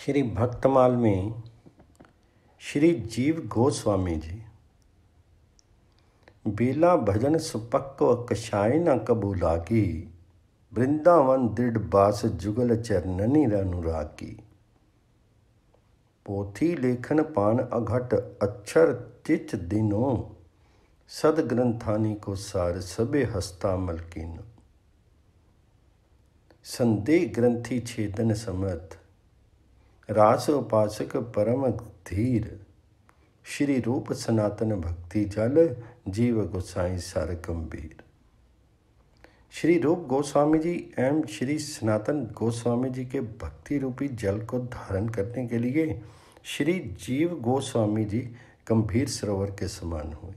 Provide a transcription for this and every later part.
श्री भक्तमाल में श्री जीव गोस्वामी जी बेला भजन सुपक्व कषाय न कबूलागी वृंदावन दृढ़ बास जुगल चरणनी अनुरागी पोथी लेखन पान अघट अक्षर तिच दिनों ग्रंथानी को सार सबे हस्ता मलकिन संदेह ग्रंथि छेदन समर्थ रास उपासक परम धीर श्री रूप सनातन भक्ति जल जीव गोसाई सर गंभीर श्री रूप गोस्वामी जी एवं श्री सनातन गोस्वामी जी के भक्ति रूपी जल को धारण करने के लिए श्री जीव गोस्वामी जी गंभीर सरोवर के समान हुए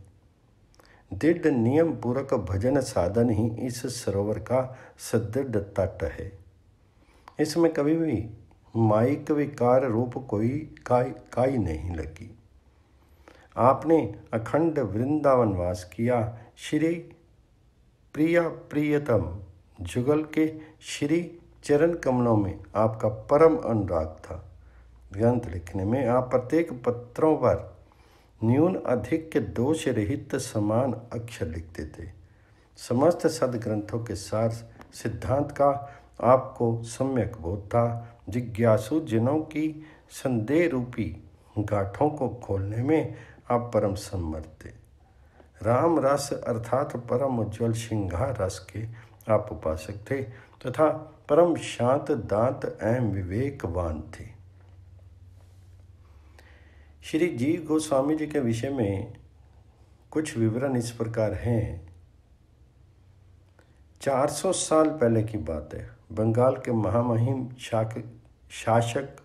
दृढ़ नियम पूर्वक भजन साधन ही इस सरोवर का सदृढ़ तट है इसमें कभी भी माइक विकार रूप कोई काई काई नहीं लगी आपने अखंड वृंदावन वास किया श्री प्रिया प्रियतम जुगल के श्री चरण कमलों में आपका परम अनुराग था ग्रंथ लिखने में आप प्रत्येक पत्रों पर न्यून अधिक के दोष रहित समान अक्षर लिखते थे समस्त सदग्रंथों के सार सिद्धांत का आपको सम्यक बोधता जिज्ञासु जिनों की संदेह रूपी गाठों को खोलने में आप परम समर्थ थे राम रस अर्थात परम उज्ज्वल सिंघा रस के आप उपासक थे तथा परम शांत दांत एवं विवेकवान थे श्री जी गोस्वामी जी के विषय में कुछ विवरण इस प्रकार हैं 400 साल पहले की बात है बंगाल के महामहिम शासक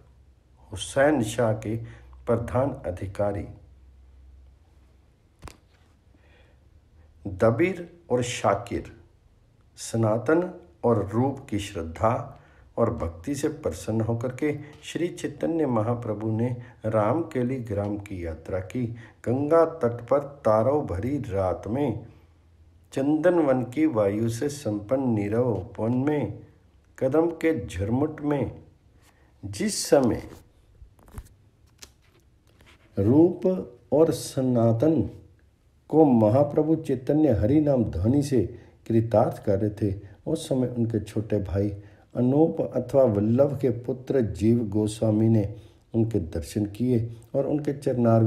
हुसैन शाह के प्रधान अधिकारी दबीर और शाकिर सनातन और रूप की श्रद्धा और भक्ति से प्रसन्न होकर के श्री चैतन्य महाप्रभु ने राम लिए ग्राम की यात्रा की गंगा तट पर तारों भरी रात में चंदन वन की वायु से संपन्न नीरव उपवन में कदम के झरमुट में जिस समय रूप और सनातन को महाप्रभु चैतन्य हरि नाम ध्वनि से कृतार्थ कर रहे थे उस समय उनके छोटे भाई अनूप अथवा वल्लभ के पुत्र जीव गोस्वामी ने उनके दर्शन किए और उनके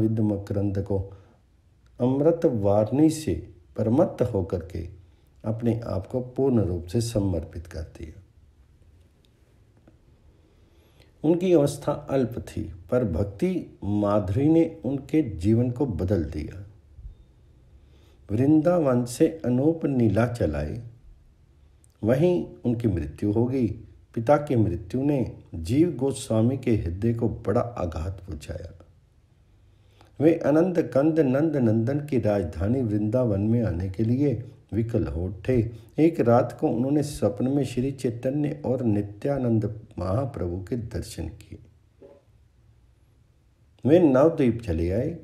विद मकरंद को अमृत वारणी से परमत्त होकर के अपने आप को पूर्ण रूप से समर्पित कर दिया उनकी अवस्था अल्प थी पर भक्ति माधुरी ने उनके जीवन को बदल दिया वृंदावन से अनूप नीला चलाए वहीं उनकी मृत्यु हो गई पिता की मृत्यु ने जीव गोस्वामी के हृदय को बड़ा आघात पहुंचाया वे अनंत कंद नंद नंदन की राजधानी वृंदावन में आने के लिए विकल होठे एक रात को उन्होंने स्वप्न में श्री चैतन्य और नित्यानंद महाप्रभु के दर्शन किए वे नवद्वीप चले आए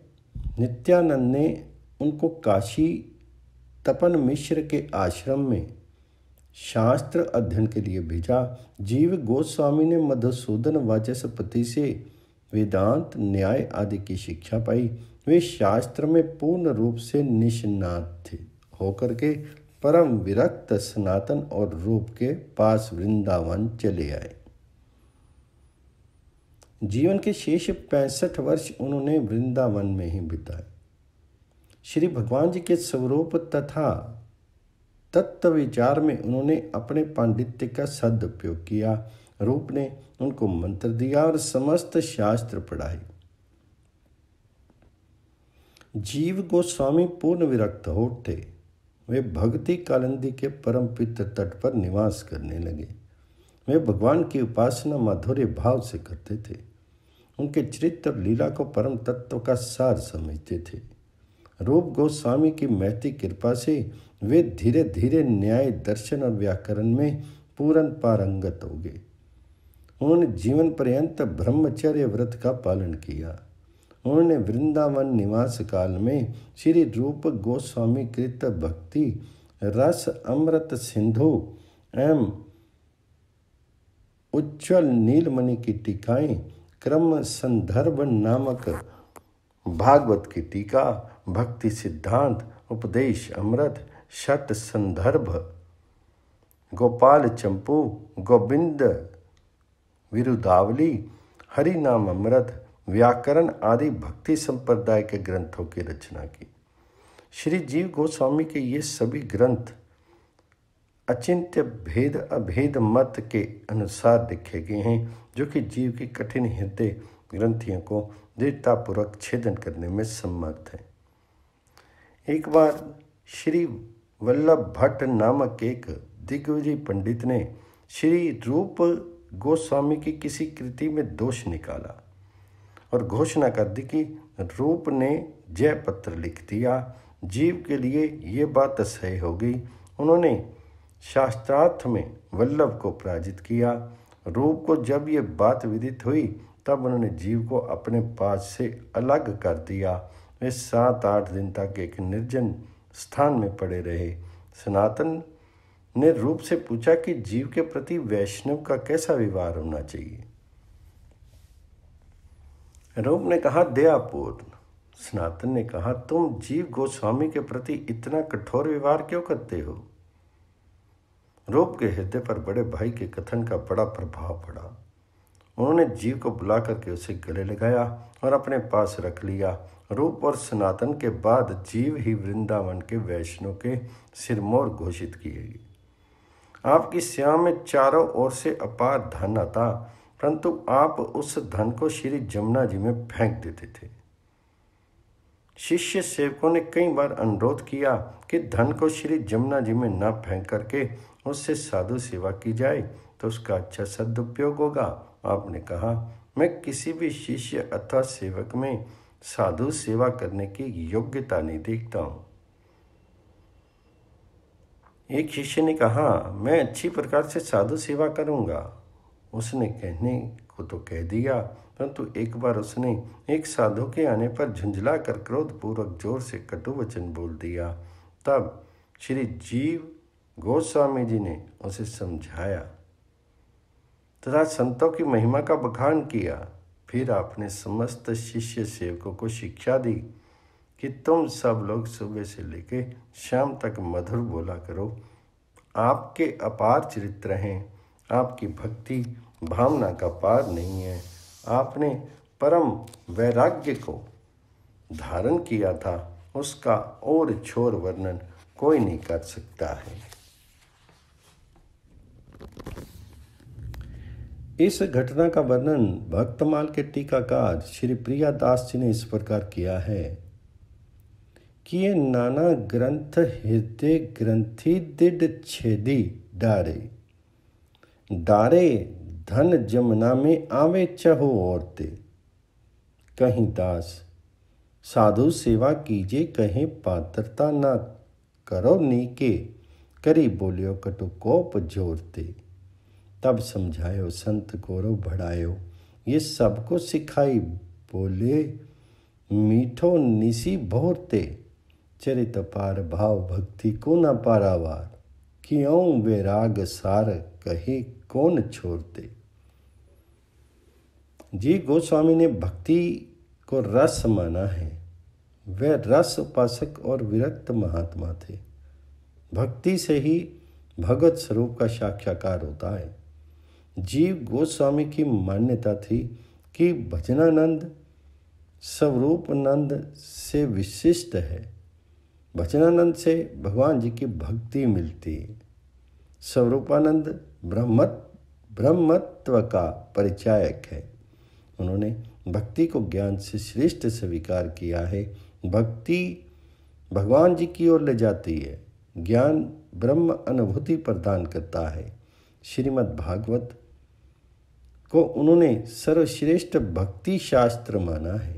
नित्यानंद ने उनको काशी तपन मिश्र के आश्रम में शास्त्र अध्ययन के लिए भेजा जीव गोस्वामी ने मधुसूदन वाचस्पति से वेदांत न्याय आदि की शिक्षा पाई वे शास्त्र में पूर्ण रूप से निष्णात थे होकर के परम विरक्त सनातन और रूप के पास वृंदावन चले आए जीवन के शेष पैंसठ वर्ष उन्होंने वृंदावन में ही बिताए श्री भगवान जी के स्वरूप तथा तत्व विचार में उन्होंने अपने पांडित्य का सदुपयोग किया रूप ने उनको मंत्र दिया और समस्त शास्त्र पढ़ाए जीव गोस्वामी पूर्ण विरक्त होते वे भक्ति कालंदी के परम पित्र तट पर निवास करने लगे वे भगवान की उपासना माधुर्य भाव से करते थे उनके चरित्र लीला को परम तत्व का सार समझते थे रूप गोस्वामी की महती कृपा से वे धीरे धीरे न्याय दर्शन और व्याकरण में पूरन पारंगत हो गए उन्होंने जीवन पर्यंत ब्रह्मचर्य व्रत का पालन किया उन्होंने वृंदावन निवास काल में श्री रूप गोस्वामी कृत भक्ति रस अमृत सिंधु एम उज्ज्वल नीलमणि की टीकाएं क्रम संदर्भ नामक भागवत की टीका भक्ति सिद्धांत उपदेश अमृत शट संदर्भ गोपाल चंपू गोविंद विरुदावली हरिनाम अमृत व्याकरण आदि भक्ति संप्रदाय के ग्रंथों की रचना की श्री जीव गोस्वामी के ये सभी ग्रंथ अचिंत्य भेद अभेद मत के अनुसार लिखे गए हैं जो कि जीव की कठिन हृदय ग्रंथियों को दृढ़तापूर्वक छेदन करने में समर्थ है एक बार श्री वल्लभ भट्ट नामक एक दिग्विजय पंडित ने श्री रूप गोस्वामी की किसी कृति में दोष निकाला और घोषणा कर दी कि रूप ने जय पत्र लिख दिया जीव के लिए ये बात सही होगी उन्होंने शास्त्रार्थ में वल्लभ को पराजित किया रूप को जब ये बात विदित हुई तब उन्होंने जीव को अपने पास से अलग कर दिया वे सात आठ दिन तक एक निर्जन स्थान में पड़े रहे सनातन ने रूप से पूछा कि जीव के प्रति वैष्णव का कैसा व्यवहार होना चाहिए रूप ने कहा दयापूर्ण सनातन ने कहा तुम जीव गोस्वामी के प्रति इतना कठोर व्यवहार क्यों करते हो रूप के हृदय पर बड़े भाई के कथन का बड़ा प्रभाव पड़ा उन्होंने जीव को बुला करके उसे गले लगाया और अपने पास रख लिया रूप और सनातन के बाद जीव ही वृंदावन के वैष्णव के सिरमोर घोषित किए गए आपकी सेवा में चारों ओर से अपार धन आता परंतु आप उस धन को श्री जमुना जी में फेंक देते थे शिष्य सेवकों ने कई बार अनुरोध किया कि धन को श्री जमुना जी में न फेंक करके उससे साधु सेवा की जाए तो उसका अच्छा सदुपयोग होगा आपने कहा मैं किसी भी शिष्य अथवा सेवक में साधु सेवा करने की योग्यता नहीं देखता हूं एक शिष्य ने कहा मैं अच्छी प्रकार से साधु सेवा करूँगा उसने कहने को तो कह दिया परंतु तो एक बार उसने एक साधु के आने पर झुंझला कर क्रोधपूर्वक जोर से कटु वचन बोल दिया तब श्री जीव गोस्वामी जी ने उसे समझाया तथा संतों की महिमा का बखान किया फिर आपने समस्त शिष्य सेवकों को शिक्षा दी कि तुम सब लोग सुबह से लेकर शाम तक मधुर बोला करो आपके अपार चरित्र हैं आपकी भक्ति भावना का पार नहीं है आपने परम वैराग्य को धारण किया था उसका और छोर वर्णन कोई नहीं कर सकता है इस घटना का वर्णन भक्तमाल के टीकाकार श्री प्रिया दास जी ने इस प्रकार किया है कि ये नाना ग्रंथ हृदय ग्रंथि दिड छेदी डारे दारे धन जमुना में आवे चहो औरते कहीं दास साधु सेवा कीजे कहीं पात्रता ना करो नीके करी बोलियो कटु कोप जोरते तब समझायो संत कोरो भड़ायो ये सबको सिखाई बोले मीठो निसी भोरते चरित पार भाव भक्ति को न पारावार क्यों वे राग सार कहे कौन छोड़ते जी गोस्वामी ने भक्ति को रस माना है वह रस उपासक और विरक्त महात्मा थे भक्ति से ही भगवत स्वरूप का साक्षात्कार होता है जीव गोस्वामी की मान्यता थी कि भजनानंद स्वरूपानंद से विशिष्ट है भजनानंद से भगवान जी की भक्ति मिलती है स्वरूपानंद ब्रह्मत ब्रह्मत्व का परिचायक है उन्होंने भक्ति को ज्ञान से श्रेष्ठ स्वीकार किया है भक्ति भगवान जी की ओर ले जाती है ज्ञान ब्रह्म अनुभूति प्रदान करता है श्रीमद् भागवत को उन्होंने सर्वश्रेष्ठ भक्ति शास्त्र माना है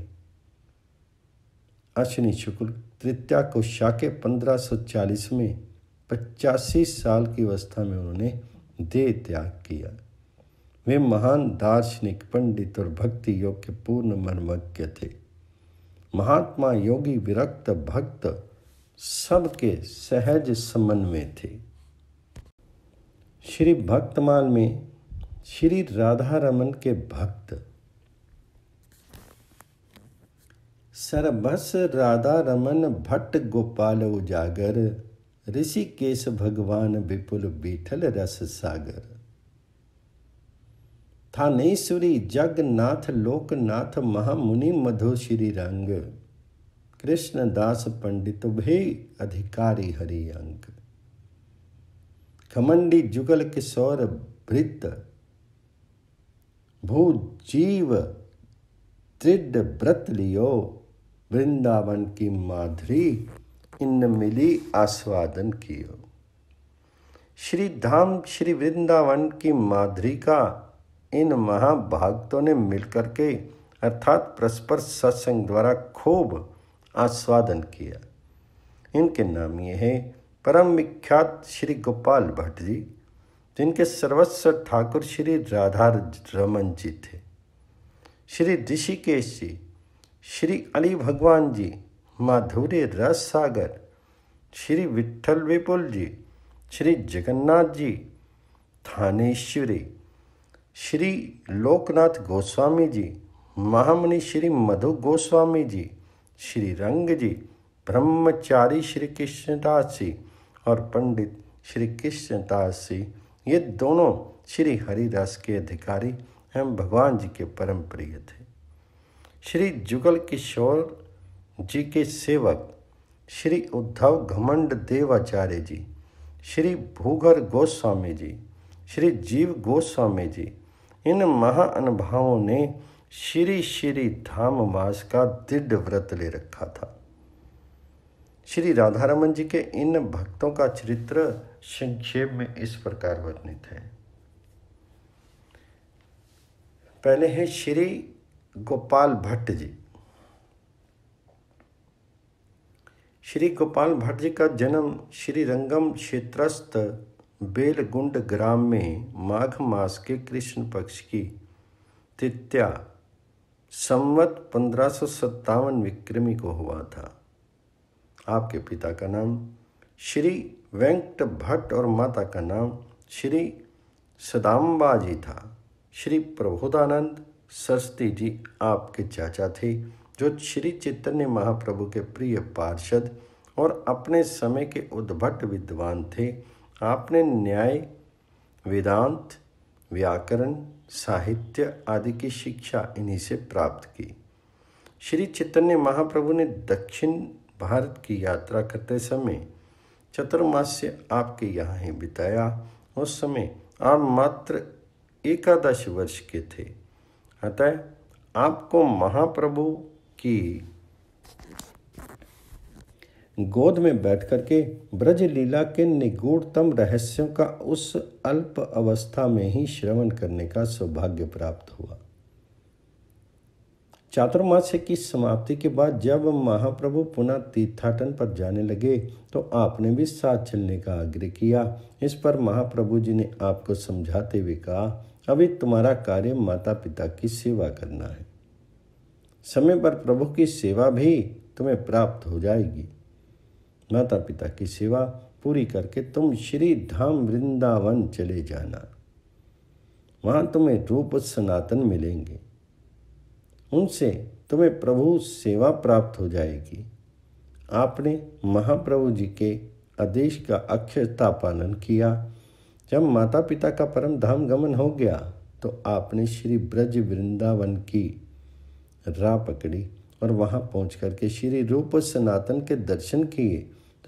अश्विनी शुक्ल तृतीया को शाके 1540 में पचासी साल की अवस्था में उन्होंने देह त्याग किया वे महान दार्शनिक पंडित और भक्ति योग के पूर्ण मर्मज्ञ थे महात्मा योगी विरक्त भक्त सबके सहज समन्वय थे श्री भक्तमाल में श्री राधा रमन के भक्त सरबस राधा रमन भट्ट गोपाल उजागर ऋषिकेश भगवान विपुल बीठल रस सागर थानेश्वरी जगनाथ लोकनाथ महामुनि मधु श्री रंग कृष्णदास पंडित भे अधिकारी हरि अंक खमंडी जुगल किशोर भृत भू जीव त्रिड व्रत लियो वृंदावन की माधुरी इन मिली आस्वादन कियो श्री धाम श्री वृंदावन की माधुरी का इन महाभागतों ने मिलकर के अर्थात परस्पर सत्संग द्वारा खूब आस्वादन किया इनके नाम ये हैं परम विख्यात श्री गोपाल भट्ट जी जिनके सर्वस्व ठाकुर श्री राधा रमन जी थे श्री ऋषिकेश जी श्री अली भगवान जी माधुर्य रस सागर श्री विट्ठल विपुल जी श्री जगन्नाथ जी थानेश्वरी श्री लोकनाथ गोस्वामी जी महामुनि श्री मधु गोस्वामी जी श्री रंग जी ब्रह्मचारी श्री कृष्णदास जी और पंडित श्री कृष्णदास जी ये दोनों श्री हरिदास के अधिकारी एवं भगवान जी के परम प्रिय थे श्री जुगल किशोर जी के सेवक श्री उद्धव घमंड देवाचार्य जी श्री भूगर गोस्वामी जी श्री जीव गोस्वामी जी इन महाअनुभावों ने श्री श्री धाम मास का दृढ़ व्रत ले रखा था श्री राधारमन जी के इन भक्तों का चरित्र संक्षेप में इस प्रकार वर्णित है पहले हैं श्री गोपाल भट्ट जी श्री गोपाल भट्ट जी का जन्म श्री रंगम क्षेत्रस्थ बेलगुंड ग्राम में माघ मास के कृष्ण पक्ष की तृतीया संवत पंद्रह विक्रमी को हुआ था आपके पिता का नाम श्री वेंकट भट्ट और माता का नाम श्री सदाम्बा जी था श्री प्रबोधानंद सरस्वती जी आपके चाचा थे जो श्री चैतन्य महाप्रभु के प्रिय पार्षद और अपने समय के उद्भट विद्वान थे आपने न्याय वेदांत व्याकरण साहित्य आदि की शिक्षा इन्हीं से प्राप्त की श्री चैतन्य महाप्रभु ने दक्षिण भारत की यात्रा करते समय चतुर्मास्य आपके यहाँ ही बिताया उस समय आप मात्र एकादश वर्ष के थे अतः आपको महाप्रभु कि गोद में बैठ करके ब्रज लीला के निगूढ़तम रहस्यों का उस अल्प अवस्था में ही श्रवण करने का सौभाग्य प्राप्त हुआ चातुर्मास्य की समाप्ति के बाद जब महाप्रभु पुनः तीर्थाटन पर जाने लगे तो आपने भी साथ चलने का आग्रह किया इस पर महाप्रभु जी ने आपको समझाते हुए कहा अभी तुम्हारा कार्य माता पिता की सेवा करना है समय पर प्रभु की सेवा भी तुम्हें प्राप्त हो जाएगी माता पिता की सेवा पूरी करके तुम श्री धाम वृंदावन चले जाना वहाँ तुम्हें रूप सनातन मिलेंगे उनसे तुम्हें प्रभु सेवा प्राप्त हो जाएगी आपने महाप्रभु जी के आदेश का अक्षरता पालन किया जब माता पिता का परम धाम गमन हो गया तो आपने श्री ब्रज वृंदावन की राह पकड़ी और वहाँ पहुँच के श्री रूप सनातन के दर्शन किए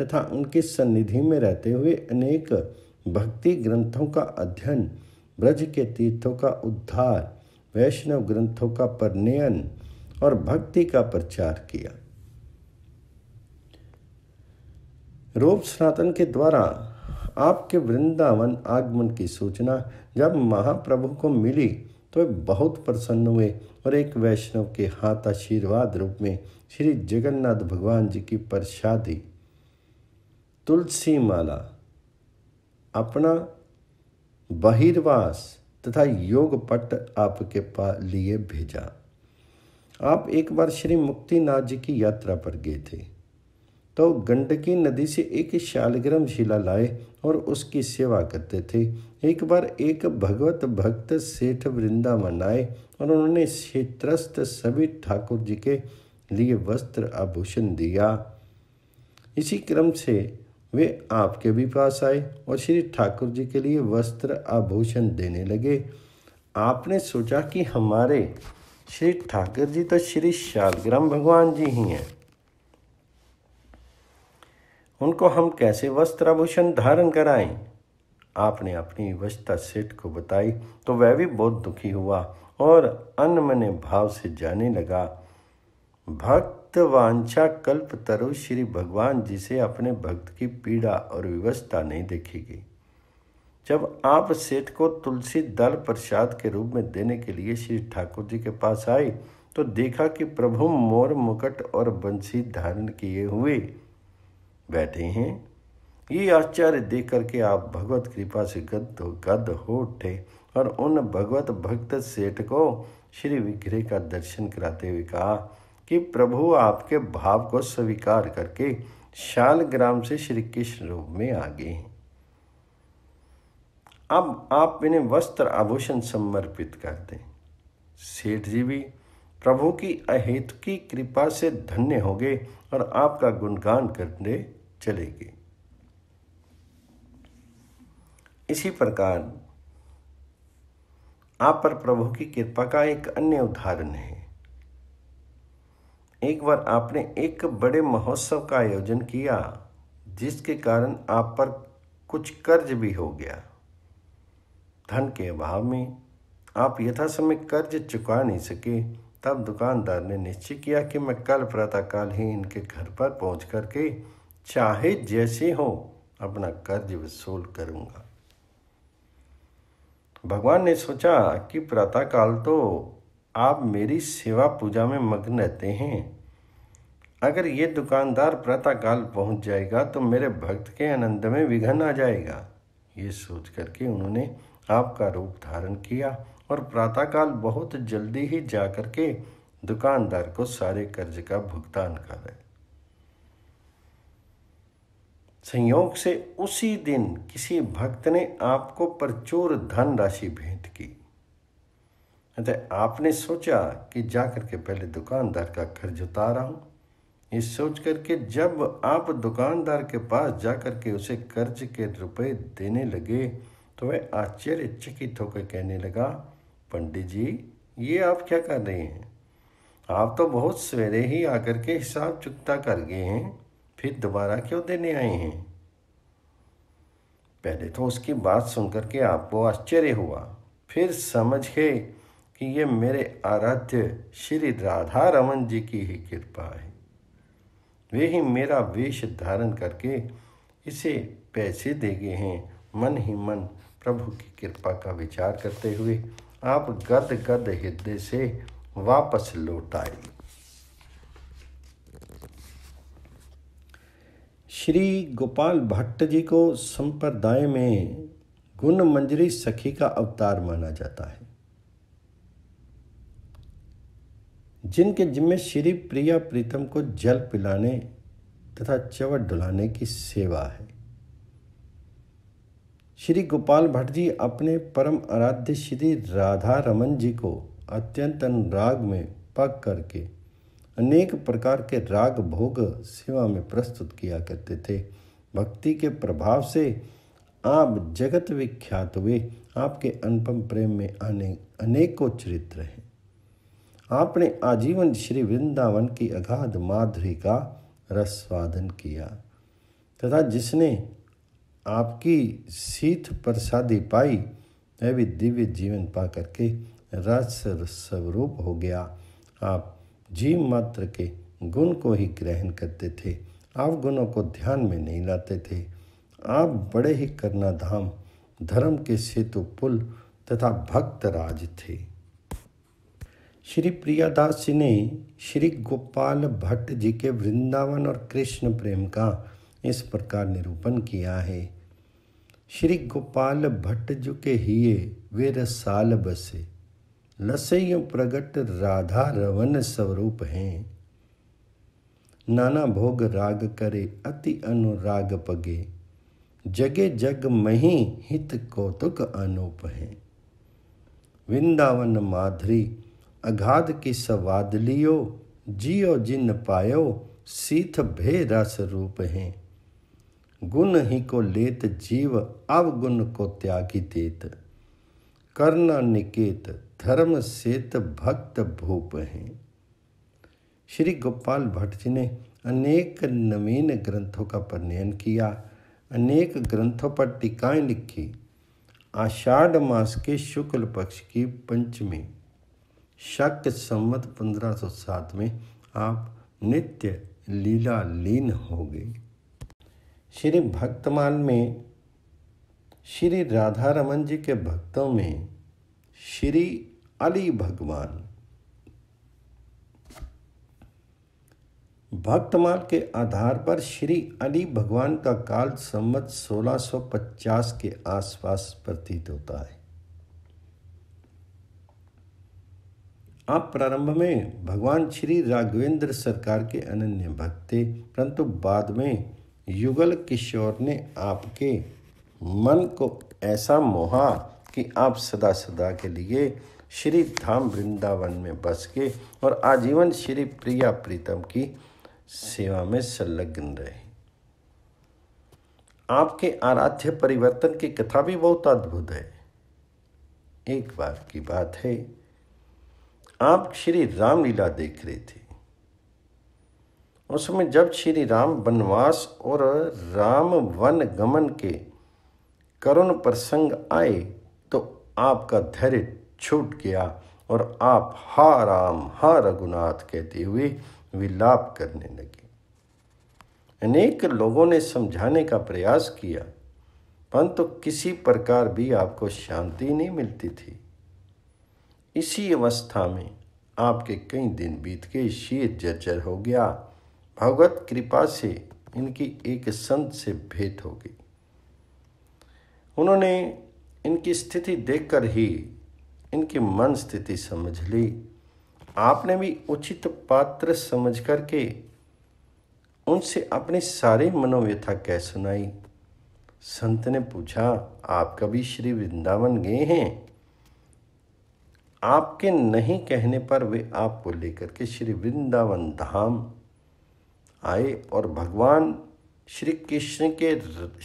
तथा उनकी सन्निधि में रहते हुए अनेक भक्ति ग्रंथों का अध्ययन ब्रज के तीर्थों का उद्धार वैष्णव ग्रंथों का परनयन और भक्ति का प्रचार किया रूप सनातन के द्वारा आपके वृंदावन आगमन की सूचना जब महाप्रभु को मिली तो वे बहुत प्रसन्न हुए और एक वैष्णव के हाथ आशीर्वाद रूप में श्री जगन्नाथ भगवान जी की प्रसादी तुलसी माला अपना बहिर्वास तथा योग पट आपके लिए भेजा आप एक बार श्री मुक्तिनाथ जी की यात्रा पर गए थे तो गंडकी नदी से एक शालग्राम शिला लाए और उसकी सेवा करते थे एक बार एक भगवत भक्त सेठ वृंदावन आए और उन्होंने क्षेत्रस्थ सभी ठाकुर जी के लिए वस्त्र आभूषण दिया इसी क्रम से वे आपके भी पास आए और श्री ठाकुर जी के लिए वस्त्र आभूषण देने लगे आपने सोचा कि हमारे श्री ठाकुर जी तो श्री शालग्राम भगवान जी ही हैं उनको हम कैसे वस्त्राभूषण धारण कराएं आपने अपनी वस्ता सेठ को बताई तो वह भी बहुत दुखी हुआ और अनमने भाव से जाने लगा भक्त वांछा कल्प तरु श्री भगवान जी से अपने भक्त की पीड़ा और व्यवस्था नहीं देखेगी जब आप सेठ को तुलसी दल प्रसाद के रूप में देने के लिए श्री ठाकुर जी के पास आई तो देखा कि प्रभु मोर मुकट और बंसी धारण किए हुए बैठे हैं ये आश्चर्य देख करके आप भगवत कृपा से गद गद हो उठे और उन भगवत भक्त सेठ को श्री विग्रह का दर्शन कराते हुए कहा कि प्रभु आपके भाव को स्वीकार करके शाल ग्राम से श्री कृष्ण रूप में आ गए हैं अब आप इन्हें वस्त्र आभूषण समर्पित कर दें सेठ जी भी प्रभु की अहित की कृपा से धन्य हो गए और आपका गुणगान करने चलेगी इसी प्रकार आप पर प्रभु की कृपा का एक अन्य उदाहरण है एक बार आपने एक बड़े महोत्सव का आयोजन किया जिसके कारण आप पर कुछ कर्ज भी हो गया धन के अभाव में आप यथासमय कर्ज चुका नहीं सके तब दुकानदार ने निश्चय किया कि मैं कल प्रातःकाल ही इनके घर पर पहुंच करके चाहे जैसे हो अपना कर्ज वसूल करूँगा भगवान ने सोचा कि प्रातः काल तो आप मेरी सेवा पूजा में मग्न रहते हैं अगर ये दुकानदार प्रातः काल पहुँच जाएगा तो मेरे भक्त के आनंद में विघन आ जाएगा ये सोच करके उन्होंने आपका रूप धारण किया और प्रातःकाल बहुत जल्दी ही जा कर के दुकानदार को सारे कर्ज का भुगतान कर संयोग से उसी दिन किसी भक्त ने आपको प्रचुर धन राशि भेंट की अतः आपने सोचा कि जाकर के पहले दुकानदार का खर्च उतारा हूँ ये सोच करके जब आप दुकानदार के पास जाकर के उसे कर्ज के रुपए देने लगे तो वह आश्चर्यचकित होकर कहने लगा पंडित जी ये आप क्या कर रहे हैं आप तो बहुत सवेरे ही आकर के हिसाब चुकता कर गए हैं फिर दोबारा क्यों देने आए हैं पहले तो उसकी बात सुनकर के आपको आश्चर्य हुआ फिर समझ गए कि ये मेरे आराध्य श्री राधा रमन जी की ही कृपा है वे ही मेरा वेश धारण करके इसे पैसे दे गए हैं मन ही मन प्रभु की कृपा का विचार करते हुए आप गद गद हृदय से वापस लौट आए श्री गोपाल भट्ट जी को संप्रदाय में गुण मंजरी सखी का अवतार माना जाता है जिनके जिम्मे श्री प्रिया प्रीतम को जल पिलाने तथा चवट डुलाने की सेवा है श्री गोपाल भट्ट जी अपने परम आराध्य श्री राधा रमन जी को अत्यंत अनुराग में पक करके अनेक प्रकार के राग भोग सेवा में प्रस्तुत किया करते थे भक्ति के प्रभाव से आप जगत विख्यात हुए आपके अनुपम प्रेम में आने अनेकों चरित्र हैं आपने आजीवन श्री वृंदावन की अगाध माधुरी का रसवादन किया तथा जिसने आपकी सीथ प्रसादी पाई वह भी दिव्य जीवन पा करके रस स्वरूप हो गया आप जीव मात्र के गुण को ही ग्रहण करते थे आप गुणों को ध्यान में नहीं लाते थे आप बड़े ही करना धाम धर्म के सेतु पुल तथा भक्त राज थे श्री प्रियादास जी ने श्री गोपाल भट्ट जी के वृंदावन और कृष्ण प्रेम का इस प्रकार निरूपण किया है श्री गोपाल भट्ट जी के हिये वे रसाल बसे रसय प्रगट राधा रवन स्वरूप हैं नाना भोग राग करे अति अनुराग पगे जगे जग मही हित कौतुक अनूप हैं वृंदावन माधुरी अघाध की सवाद लियो जियो जिन पायो सीथ भे रस रूप हैं गुण ही को लेत जीव अवगुण को त्यागी देत करना निकेत धर्म सेत भक्त भूप हैं श्री गोपाल भट्ट जी ने अनेक नवीन ग्रंथों का प्रणयन किया अनेक ग्रंथों पर टीकाएँ लिखी आषाढ़ मास के शुक्ल पक्ष की पंचमी शक संवत 1507 में आप नित्य लीला लीन हो गए श्री भक्तमाल में श्री राधा रमन जी के भक्तों में श्री अली भगवान भक्तमाल के आधार पर श्री अली भगवान का काल संवत 1650 के आसपास प्रतीत होता है आप प्रारंभ में भगवान श्री राघवेंद्र सरकार के अनन्य भक्त थे परंतु बाद में युगल किशोर ने आपके मन को ऐसा मोहा कि आप सदा सदा के लिए श्री धाम वृंदावन में बस के और आजीवन श्री प्रिया प्रीतम की सेवा में संलग्न रहे आपके आराध्य परिवर्तन की कथा भी बहुत अद्भुत है एक बार की बात है आप श्री रामलीला देख रहे थे उसमें जब श्री राम वनवास और राम वन गमन के करुण प्रसंग आए तो आपका धैर्य छूट गया और आप हा राम हा रघुनाथ कहते हुए विलाप करने लगे अनेक लोगों ने समझाने का प्रयास किया परंतु किसी प्रकार भी आपको शांति नहीं मिलती थी इसी अवस्था में आपके कई दिन बीत के शीत जर्जर हो गया भगवत कृपा से इनकी एक संत से भेंट हो गई उन्होंने इनकी स्थिति देखकर ही इनकी मन स्थिति समझ ली आपने भी उचित पात्र समझ करके उनसे अपनी सारी मनोव्यथा कह सुनाई संत ने पूछा आप कभी श्री वृंदावन गए हैं आपके नहीं कहने पर वे आपको लेकर के श्री वृंदावन धाम आए और भगवान श्री कृष्ण के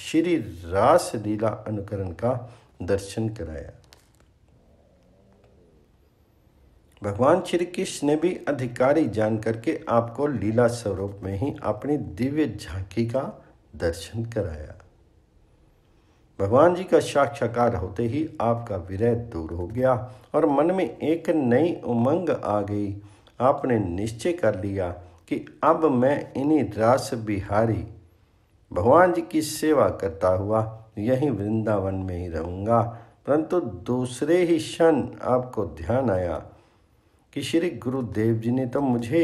श्री रास लीला अनुकरण का दर्शन कराया भगवान श्री कृष्ण ने भी अधिकारी जान करके आपको लीला स्वरूप में ही अपनी दिव्य झांकी का दर्शन कराया भगवान जी का साक्षात्कार होते ही आपका विरह दूर हो गया और मन में एक नई उमंग आ गई आपने निश्चय कर लिया कि अब मैं इन्हीं रास बिहारी भगवान जी की सेवा करता हुआ यही वृंदावन में ही रहूंगा परंतु दूसरे ही क्षण आपको ध्यान आया कि श्री गुरुदेव जी ने तो मुझे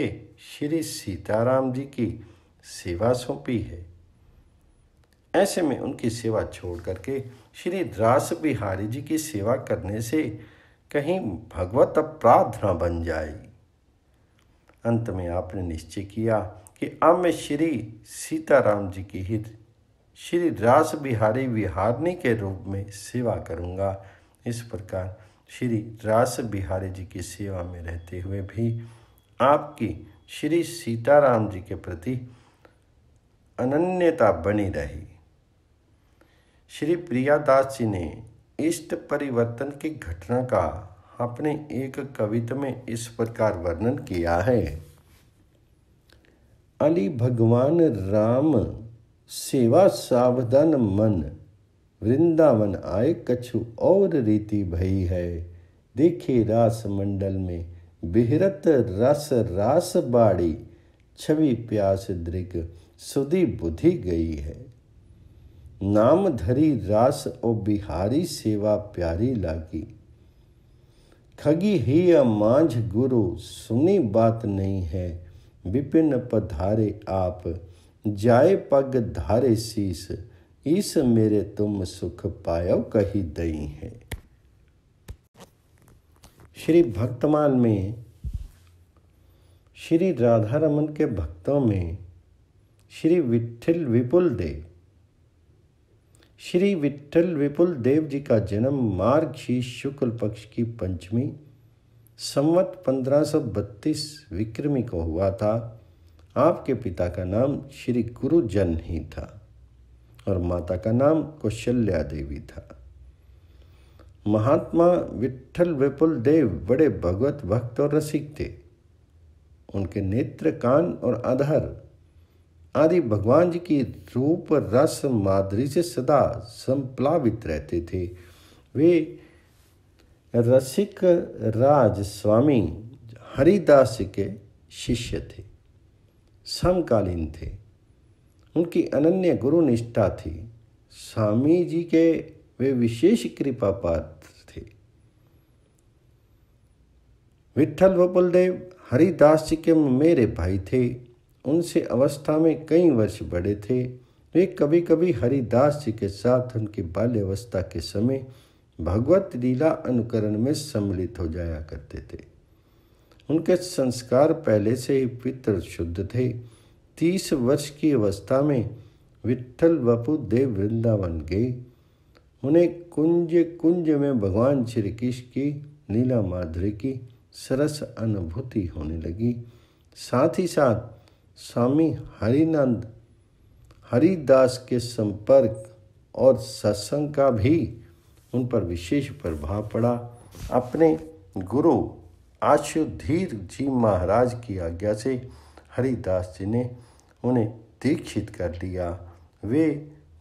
श्री सीताराम जी की सेवा सौंपी है ऐसे में उनकी सेवा छोड़ करके श्री रास बिहारी जी की सेवा करने से कहीं भगवत अपराध न बन जाए अंत में आपने निश्चय किया कि अब मैं श्री सीताराम जी की हित श्री रास बिहारी विहारनी के रूप में सेवा करूँगा इस प्रकार श्री रास बिहारी जी की सेवा में रहते हुए भी आपकी श्री सीताराम जी के प्रति अनन्यता बनी रही श्री प्रियादास जी ने इष्ट परिवर्तन की घटना का अपने एक कविता में इस प्रकार वर्णन किया है अली भगवान राम सेवा सावधान मन वृंदावन आए कछु और रीति भई है देखे रास मंडल में बिहरत रस रास बाड़ी छवि प्यास दृग सुधी बुधि गई है नाम धरी रास ओ बिहारी सेवा प्यारी लागी खगी ही मांझ गुरु सुनी बात नहीं है विपिन पधारे आप जाए पग धारे शीश इस मेरे तुम सुख पायो कही दई है श्री भक्तमान में श्री राधा रमन के भक्तों में श्री विठल विपुल देव श्री विठल विपुल देव जी का जन्म मार्गशीर्ष शुक्ल पक्ष की पंचमी संवत 1532 विक्रमी को हुआ था आपके पिता का नाम श्री गुरुजन ही था और माता का नाम कौशल्या देवी था महात्मा विठल विपुल देव बड़े भगवत भक्त और रसिक थे उनके नेत्र कान और आधार आदि भगवान जी की रूप रस माधुरी से सदा संप्लावित रहते थे वे रसिक राज स्वामी हरिदास के शिष्य थे समकालीन थे उनकी अनन्य गुरु निष्ठा थी स्वामी जी के वे विशेष कृपा पात्र थे विठल बपलदेव हरिदास जी के मेरे भाई थे उनसे अवस्था में कई वर्ष बड़े थे वे कभी कभी हरिदास जी के साथ उनकी बाल्यवस्था के समय भगवत लीला अनुकरण में सम्मिलित हो जाया करते थे उनके संस्कार पहले से ही पितृ शुद्ध थे तीस वर्ष की अवस्था में विठल बापू देव वृंदावन गए उन्हें कुंज कुंज में भगवान श्री कृष्ण की नीला माधुरी की सरस अनुभूति होने लगी साथ ही साथ स्वामी हरिनंद हरिदास के संपर्क और सत्संग का भी उन पर विशेष प्रभाव पड़ा अपने गुरु आशुधीर जी महाराज की आज्ञा से हरिदास जी ने उन्हें दीक्षित कर लिया वे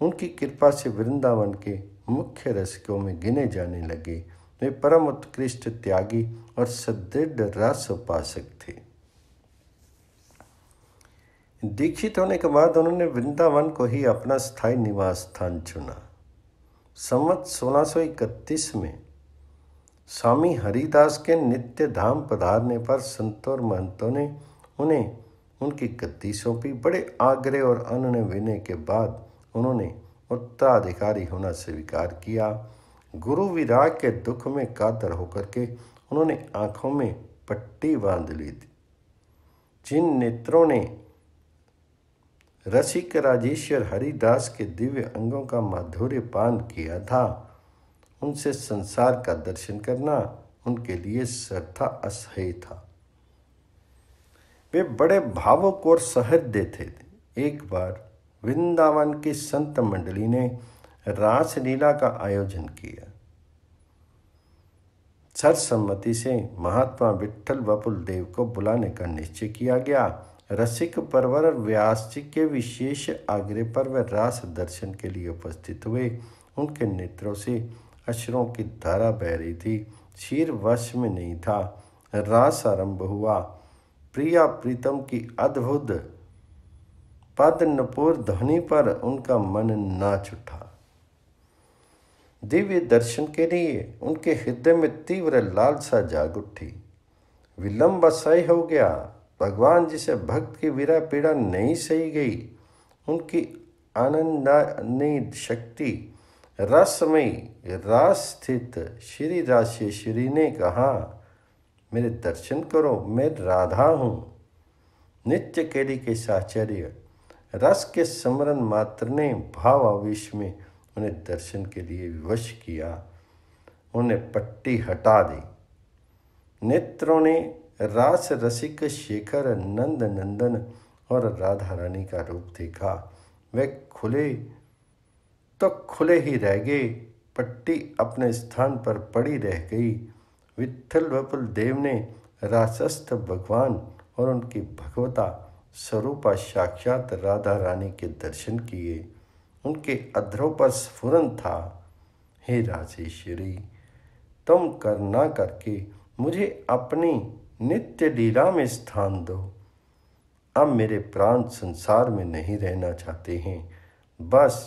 उनकी कृपा से वृंदावन के मुख्य रसिकों में गिने जाने लगे वे परम उत्कृष्ट त्यागी और सदृढ़ रस उपासक थे दीक्षित होने के बाद उन्होंने वृंदावन को ही अपना स्थायी निवास स्थान चुना संवत सोलह में स्वामी हरिदास के नित्य धाम पधारने पर संतों और महंतों ने उन्हें उनकी गद्दी सौंपी बड़े आग्रह और अनने विनय के बाद उन्होंने उत्तराधिकारी होना स्वीकार किया गुरु विराग के दुख में कातर होकर के उन्होंने आंखों में पट्टी बांध ली थी जिन नेत्रों ने रसिक राजेश्वर हरिदास के दिव्य अंगों का माधुर्य पान किया था उनसे संसार का दर्शन करना उनके लिए श्रद्धा असह्य था वे बड़े भावुक और सहृदय थे एक बार वृंदावन की संत मंडली ने रासलीला का आयोजन किया सर्वसम्मति से महात्मा विठल बपुल देव को बुलाने का निश्चय किया गया रसिक परवर व्यास जी के विशेष आग्रह पर वे रास दर्शन के लिए उपस्थित हुए उनके नेत्रों से अश्रों की धारा बह रही थी शीर वश में नहीं था रास आरंभ हुआ प्रिया प्रीतम की अद्भुत पद नपुर ध्वनि पर उनका मन नाच उठा दिव्य दर्शन के लिए उनके हृदय में तीव्र लालसा जाग उठी विलंब असह्य हो गया भगवान जिसे भक्त की विरा पीड़ा नहीं सही गई उनकी आनंद शक्ति रसमयी रास स्थित श्री राशि श्री ने कहा मेरे दर्शन करो मैं राधा हूँ नित्य केली के साचर्य रस के समरण मात्र ने भाव आवेश में उन्हें दर्शन के लिए विवश किया उन्हें पट्टी हटा दी नेत्रों ने रास रसिक शेखर नंद नंदन और राधा रानी का रूप देखा वे खुले तो खुले ही रह गए पट्टी अपने स्थान पर पड़ी रह गई विठल वपुल देव ने रासस्थ भगवान और उनकी भगवता स्वरूपा साक्षात राधा रानी के दर्शन किए उनके अधरों पर स्फुरन था हे राजेश्वरी तुम करना करके मुझे अपनी नित्य लीला में स्थान दो अब मेरे प्राण संसार में नहीं रहना चाहते हैं बस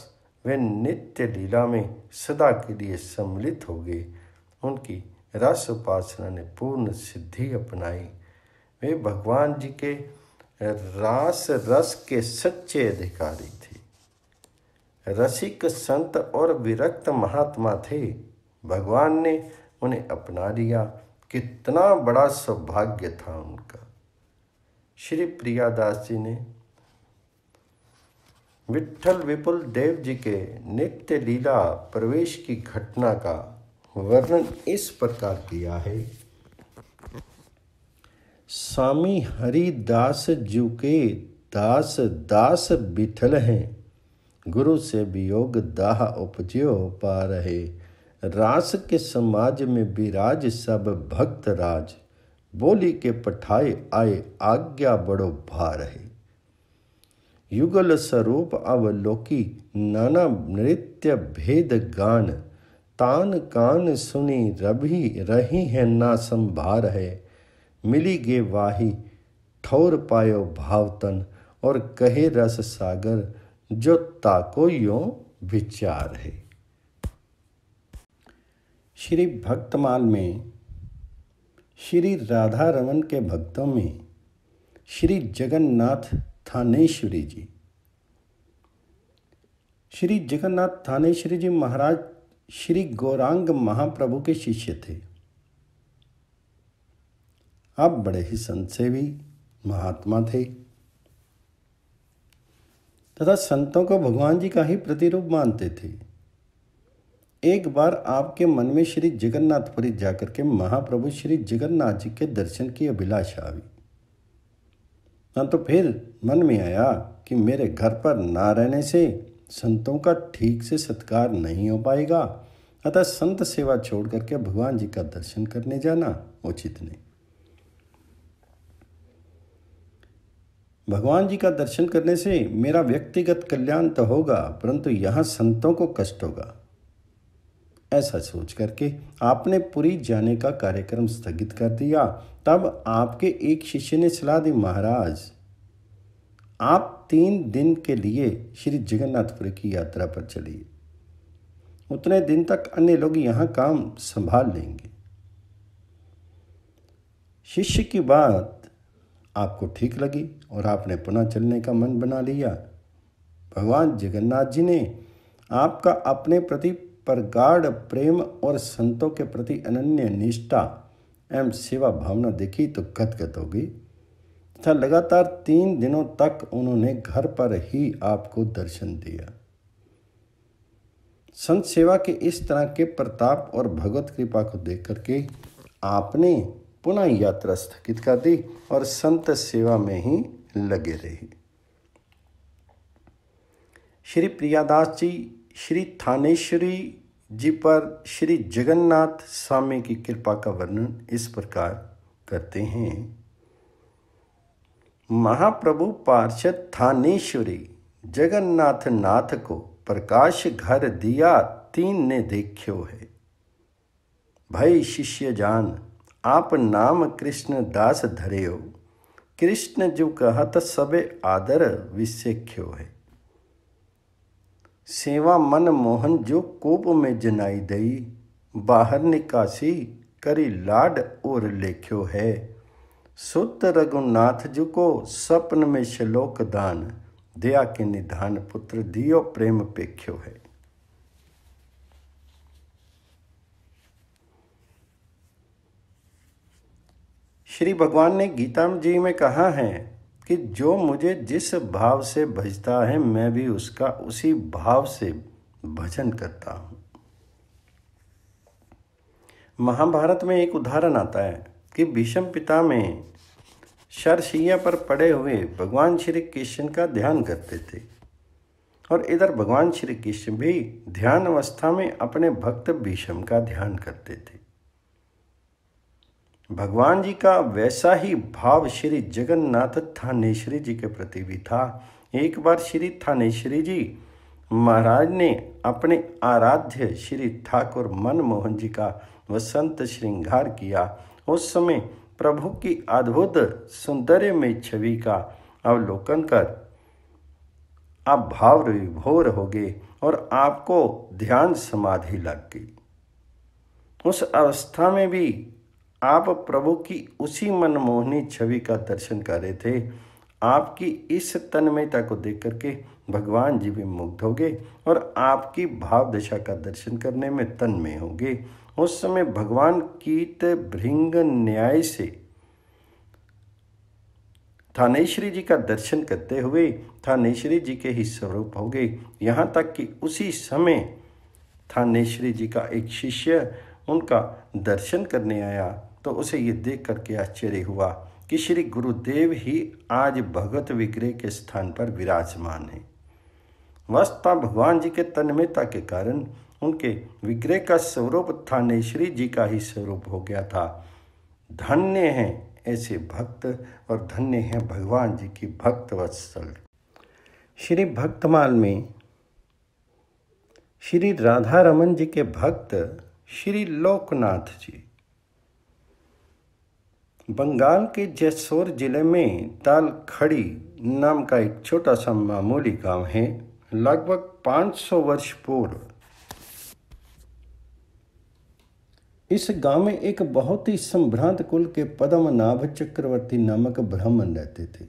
वे नित्य लीला में सदा के लिए सम्मिलित हो गए उनकी रस उपासना ने पूर्ण सिद्धि अपनाई वे भगवान जी के रास रस के सच्चे अधिकारी थे रसिक संत और विरक्त महात्मा थे भगवान ने उन्हें अपना लिया कितना बड़ा सौभाग्य था उनका श्री प्रियादास जी ने विठल विपुल देव जी के नित्य लीला प्रवेश की घटना का वर्णन इस प्रकार किया है स्वामी हरिदास जू के दास दास बिठल हैं गुरु से वियोग दाह उपजो पा रहे रास के समाज में विराज सब भक्त राज बोली के पठाए आए आज्ञा बड़ो भा रहे युगल स्वरूप अवलोकी नाना नृत्य भेद गान तान कान सुनी रभी रही है ना संभार है मिली गे वाही ठौर पायो भावतन और कहे रस सागर जो ताको यो विचार है श्री भक्तमाल में श्री राधा रमन के भक्तों में श्री जगन्नाथ थानेश्वरी जी श्री जगन्नाथ थानेश्वरी जी महाराज श्री गौरांग महाप्रभु के शिष्य थे आप बड़े ही संतसेवी महात्मा थे तथा संतों को भगवान जी का ही प्रतिरूप मानते थे एक बार आपके मन में श्री जगन्नाथपुरी जाकर के महाप्रभु श्री जगन्नाथ जी के दर्शन की अभिलाषा आई ना तो फिर मन में आया कि मेरे घर पर ना रहने से संतों का ठीक से सत्कार नहीं हो पाएगा अतः संत सेवा छोड़ करके भगवान जी का दर्शन करने जाना उचित नहीं भगवान जी का दर्शन करने से मेरा व्यक्तिगत कल्याण तो होगा परंतु यहां संतों को कष्ट होगा ऐसा सोच करके आपने पूरी जाने का कार्यक्रम स्थगित कर दिया तब आपके एक शिष्य ने सलाह दी महाराज आप तीन दिन के लिए श्री जगन्नाथपुरी की यात्रा पर चलिए उतने दिन तक अन्य लोग यहाँ काम संभाल लेंगे शिष्य की बात आपको ठीक लगी और आपने पुनः चलने का मन बना लिया भगवान जगन्नाथ जी ने आपका अपने प्रति प्रगाढ़ प्रेम और संतों के प्रति अनन्य निष्ठा एवं सेवा भावना देखी तो गदगद हो गई तथा लगातार तीन दिनों तक उन्होंने घर पर ही आपको दर्शन दिया संत सेवा के इस तरह के प्रताप और भगवत कृपा को देख करके आपने पुनः यात्रा स्थगित कर दी और संत सेवा में ही लगे रहे श्री प्रियादास जी श्री थानेश्वरी जी पर श्री जगन्नाथ स्वामी की कृपा का वर्णन इस प्रकार करते हैं महाप्रभु पार्षद थानेश्वरी जगन्नाथ नाथ को प्रकाश घर दिया तीन ने देखो है भई शिष्य जान आप नाम कृष्ण दास धरे हो कृष्ण जो कहत सबे आदर विसेख्यो है सेवा मन मोहन जो कोप में जनाई दई बाहर निकासी करी लाड और लेख्यो है सुत रघुनाथ जी को सपन में श्लोक दान दया के निधान पुत्र दियो प्रेम पेख्यो है श्री भगवान ने गीता जी में कहा है कि जो मुझे जिस भाव से भजता है मैं भी उसका उसी भाव से भजन करता हूं महाभारत में एक उदाहरण आता है कि भीषम पिता में शरशैया पर पड़े हुए भगवान श्री कृष्ण का ध्यान करते थे और इधर भगवान श्री कृष्ण भी ध्यान अवस्था में अपने भक्त भीषम का ध्यान करते थे भगवान जी का वैसा ही भाव श्री जगन्नाथ थानेश्वरी जी के प्रति भी था एक बार श्री थानेश्वरी जी महाराज ने अपने आराध्य श्री ठाकुर मनमोहन जी का वसंत श्रृंगार किया उस समय प्रभु की अद्भुत सौंदर्य में छवि का अवलोकन कर आप भाव विभोर हो गए और आपको ध्यान समाधि लग गई उस अवस्था में भी आप प्रभु की उसी मनमोहनी छवि का दर्शन कर रहे थे आपकी इस तन्मयता को देख करके भगवान जी भी मुग्ध हो गए और आपकी भाव दशा का दर्शन करने में तन्मय हो गए उस समय भगवान कीत भृंग न्याय से थानेश्वरी जी का दर्शन करते हुए थानेश्वरी जी के ही स्वरूप हो गए यहाँ तक कि उसी समय थानेश्वरी जी का एक शिष्य उनका दर्शन करने आया तो उसे ये देख करके आश्चर्य हुआ कि श्री गुरुदेव ही आज भगत विग्रह के स्थान पर विराजमान है वस्ता भगवान जी के तन्मयता के कारण उनके विग्रह का स्वरूप थानेश्वरी जी का ही स्वरूप हो गया था धन्य हैं ऐसे भक्त और धन्य हैं भगवान जी की भक्त वत्सल श्री भक्तमाल में श्री राधा रमन जी के भक्त श्री लोकनाथ जी बंगाल के जैसोर जिले में तालखड़ी नाम का एक छोटा सा मामूली गांव है लगभग 500 वर्ष पूर्व इस गांव में एक बहुत ही संभ्रांत कुल के पद्मनाभ चक्रवर्ती नामक ब्राह्मण रहते थे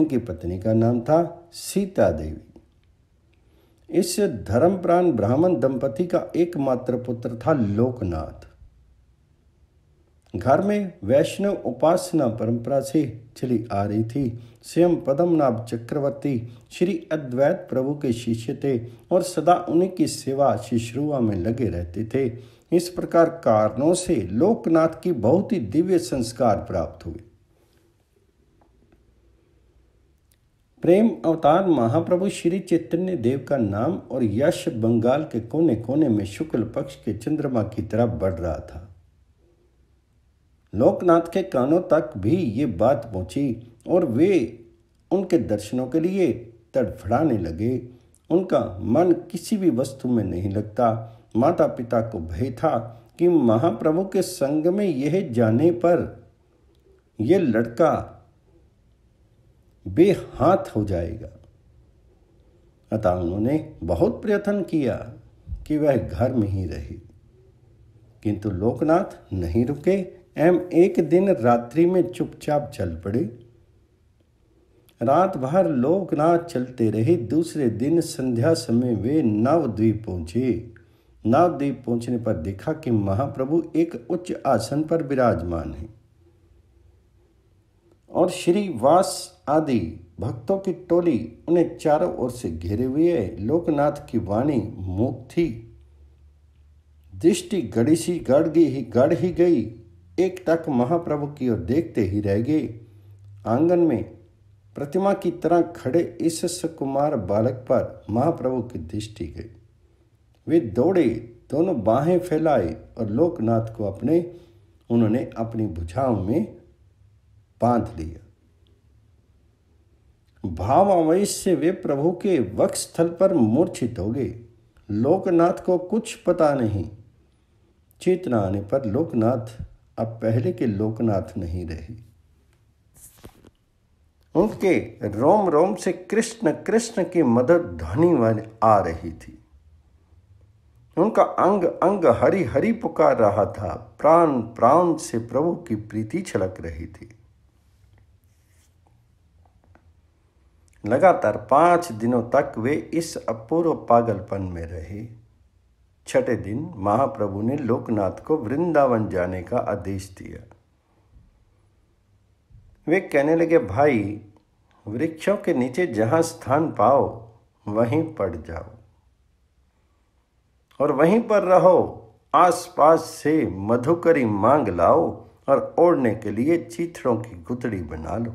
इनकी पत्नी का नाम था सीता देवी इस धर्मप्राण ब्राह्मण दंपति का एकमात्र पुत्र था लोकनाथ घर में वैष्णव उपासना परंपरा से चली आ रही थी स्वयं पद्मनाभ चक्रवर्ती श्री अद्वैत प्रभु के शिष्य थे और सदा उन्हीं की सेवा शिश्रुआ में लगे रहते थे इस प्रकार कारणों से लोकनाथ की बहुत ही दिव्य संस्कार प्राप्त हुए प्रेम अवतार महाप्रभु श्री चैतन्य देव का नाम और यश बंगाल के कोने कोने में शुक्ल पक्ष के चंद्रमा की तरफ बढ़ रहा था लोकनाथ के कानों तक भी ये बात पहुंची और वे उनके दर्शनों के लिए तड़फड़ाने लगे उनका मन किसी भी वस्तु में नहीं लगता माता पिता को भय था कि महाप्रभु के संग में यह जाने पर यह लड़का बेहाथ हो जाएगा अतः उन्होंने बहुत प्रयत्न किया कि वह घर में ही रहे किंतु लोकनाथ नहीं रुके एम एक दिन रात्रि में चुपचाप चल पड़े रात भर लोकनाथ चलते रहे दूसरे दिन संध्या समय वे नवद्वीप पहुंचे नावद्वीप पहुंचने पर देखा कि महाप्रभु एक उच्च आसन पर विराजमान है और श्री वास आदि भक्तों की टोली उन्हें चारों ओर से घेरे हुए है लोकनाथ की वाणी मूक थी दृष्टि गड़ी सी गढ़ गई ही गढ़ ही गई एक टक महाप्रभु की ओर देखते ही रह गए आंगन में प्रतिमा की तरह खड़े इस सुकुमार बालक पर महाप्रभु की दृष्टि गई वे दौड़े दोनों बाहें फैलाए और लोकनाथ को अपने उन्होंने अपनी भुझाओं में बांध लिया भावावेश से वे प्रभु के वक्ष स्थल पर मूर्छित हो गए लोकनाथ को कुछ पता नहीं चेतना आने पर लोकनाथ अब पहले के लोकनाथ नहीं रहे उनके रोम रोम से कृष्ण कृष्ण की मदद ध्वनि आ रही थी उनका अंग अंग हरि हरि पुकार रहा था प्राण प्राण से प्रभु की प्रीति छलक रही थी लगातार पांच दिनों तक वे इस अपूर्व पागलपन में रहे छठे दिन महाप्रभु ने लोकनाथ को वृंदावन जाने का आदेश दिया वे कहने लगे भाई वृक्षों के नीचे जहां स्थान पाओ वहीं पड़ जाओ और वहीं पर रहो आसपास से मधुकरी मांग लाओ और ओढ़ने के लिए चीथड़ों की गुतड़ी बना लो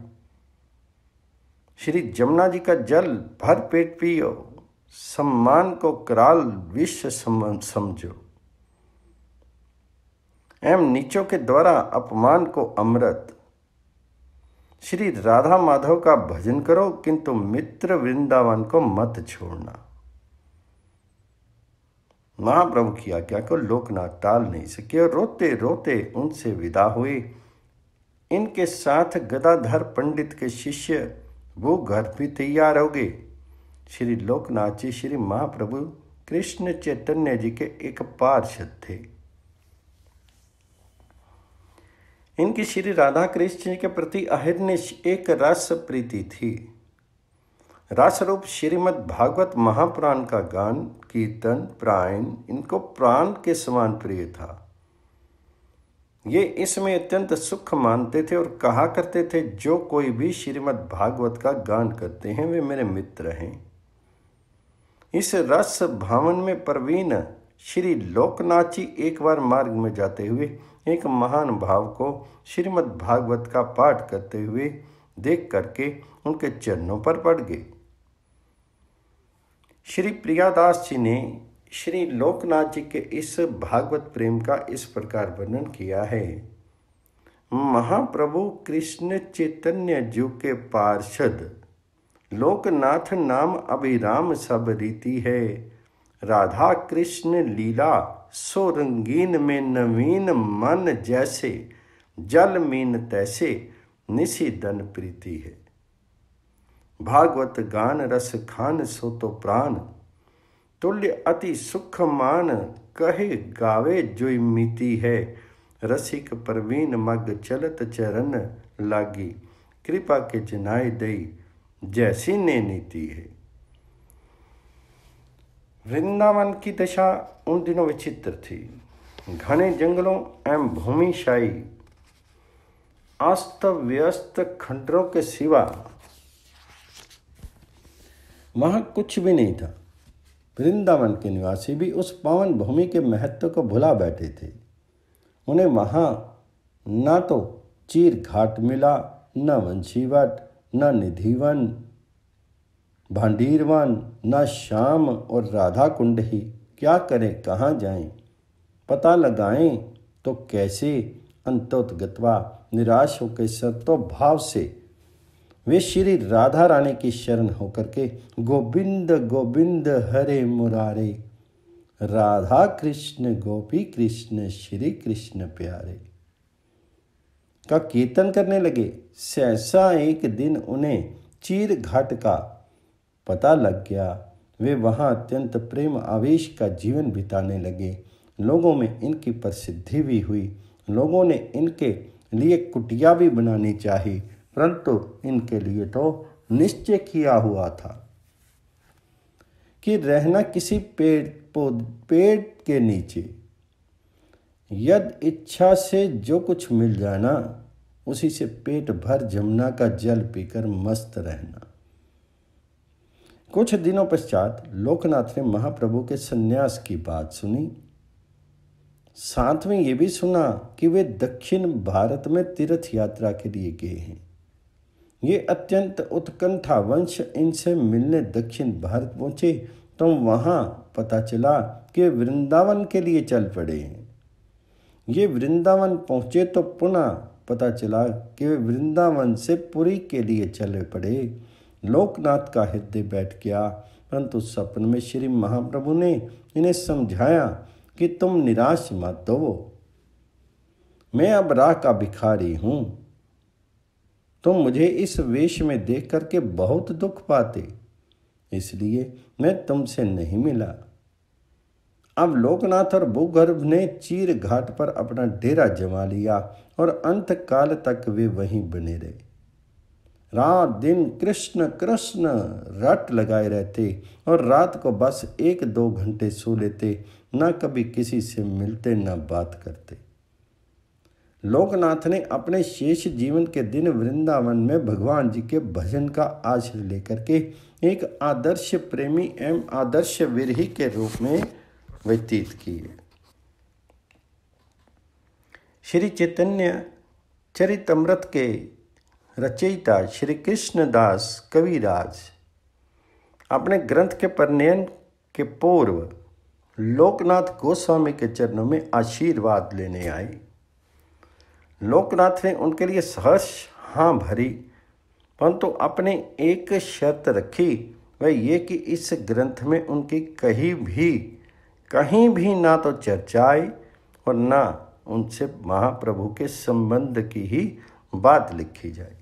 श्री जमुना जी का जल भर पेट पियो सम्मान को कराल विश्व समझो एम नीचों के द्वारा अपमान को अमृत श्री राधा माधव का भजन करो किंतु मित्र वृंदावन को मत छोड़ना महाप्रभु की आज्ञा को लोकनाथ टाल नहीं सके और रोते रोते उनसे विदा हुए इनके साथ गदाधर पंडित के शिष्य वो घर भी तैयार हो गए श्री लोकनाथ जी श्री महाप्रभु कृष्ण चैतन्य जी के एक पार्षद थे इनकी श्री राधा कृष्ण जी के प्रति अहिर्निश एक रस प्रीति थी रास रूप श्रीमद भागवत महापुराण का गान कीर्तन प्राण इनको प्राण के समान प्रिय था ये इसमें अत्यंत सुख मानते थे और कहा करते थे जो कोई भी श्रीमद् भागवत का गान करते हैं वे मेरे मित्र हैं इस रस भावन में प्रवीण श्री लोकनाची एक बार मार्ग में जाते हुए एक महान भाव को श्रीमद् भागवत का पाठ करते हुए देख करके उनके चरणों पर पड़ गए श्री प्रियादास जी ने श्री लोकनाथ जी के इस भागवत प्रेम का इस प्रकार वर्णन किया है महाप्रभु कृष्ण चैतन्य जू के पार्षद लोकनाथ नाम अभिराम सब रीति है राधा कृष्ण लीला सो रंगीन में नवीन मन जैसे जल मीन तैसे निशी धन प्रीति है भागवत गान रस खान सो तो प्राण तुल्य अति सुख मान कहे गावे जो मिति है रसिक परवीन मग चलत चरण लागी कृपा के जनाय दई जैसी ने नीति है वृंदावन की दशा उन दिनों विचित्र थी घने जंगलों एवं भूमिशाही अस्त व्यस्त खंडरों के सिवा वहाँ कुछ भी नहीं था वृंदावन के निवासी भी उस पावन भूमि के महत्व को भुला बैठे थे उन्हें वहाँ न तो चीर घाट मिला न वंशीवट न निधिवन भांडीरवन न श्याम और राधा कुंड ही क्या करें कहाँ जाएं पता लगाएं तो कैसे अंतोत्गतवा निराश होकर सत्व भाव से वे श्री राधा रानी की शरण होकर के गोविंद गोविंद हरे मुरारे राधा कृष्ण गोपी कृष्ण श्री कृष्ण प्यारे का कीर्तन करने लगे सहसा एक दिन उन्हें चीर घाट का पता लग गया वे वहाँ अत्यंत प्रेम आवेश का जीवन बिताने लगे लोगों में इनकी प्रसिद्धि भी हुई लोगों ने इनके लिए कुटिया भी बनानी चाहिए परंतु इनके लिए तो निश्चय किया हुआ था कि रहना किसी पेड़ पेड़ के नीचे यद इच्छा से जो कुछ मिल जाना उसी से पेट भर जमुना का जल पीकर मस्त रहना कुछ दिनों पश्चात लोकनाथ ने महाप्रभु के सन्यास की बात सुनी साथ में ये भी सुना कि वे दक्षिण भारत में तीर्थ यात्रा के लिए गए हैं ये अत्यंत उत्कंठा वंश इनसे मिलने दक्षिण भारत पहुँचे तो वहाँ पता चला कि वृंदावन के लिए चल पड़े ये वृंदावन पहुँचे तो पुनः पता चला कि वृंदावन से पुरी के लिए चले पड़े लोकनाथ का हृदय बैठ गया परंतु सपन में श्री महाप्रभु ने इन्हें समझाया कि तुम निराश मत हो मैं अब राह का भिखारी हूँ तुम तो मुझे इस वेश में देख करके बहुत दुख पाते इसलिए मैं तुमसे नहीं मिला अब लोकनाथ और भूगर्भ ने चीर घाट पर अपना डेरा जमा लिया और अंत काल तक वे वहीं बने रहे रात दिन कृष्ण कृष्ण रट लगाए रहते और रात को बस एक दो घंटे सो लेते ना कभी किसी से मिलते ना बात करते लोकनाथ ने अपने शेष जीवन के दिन वृंदावन में भगवान जी के भजन का आश्रय लेकर के एक आदर्श प्रेमी एवं आदर्श विरही के रूप में व्यतीत किए श्री चैतन्य चरितमृत के रचयिता श्री कृष्णदास कविराज अपने ग्रंथ के प्रणयन के पूर्व लोकनाथ गोस्वामी के चरणों में आशीर्वाद लेने आई लोकनाथ ने उनके लिए सहर्ष हाँ भरी परंतु अपने एक शर्त रखी वह ये कि इस ग्रंथ में उनकी कहीं भी कहीं भी ना तो चर्चा आई और ना उनसे महाप्रभु के संबंध की ही बात लिखी जाए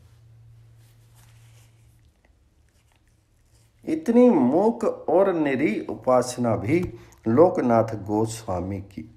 इतनी मूक और निरी उपासना भी लोकनाथ गोस्वामी की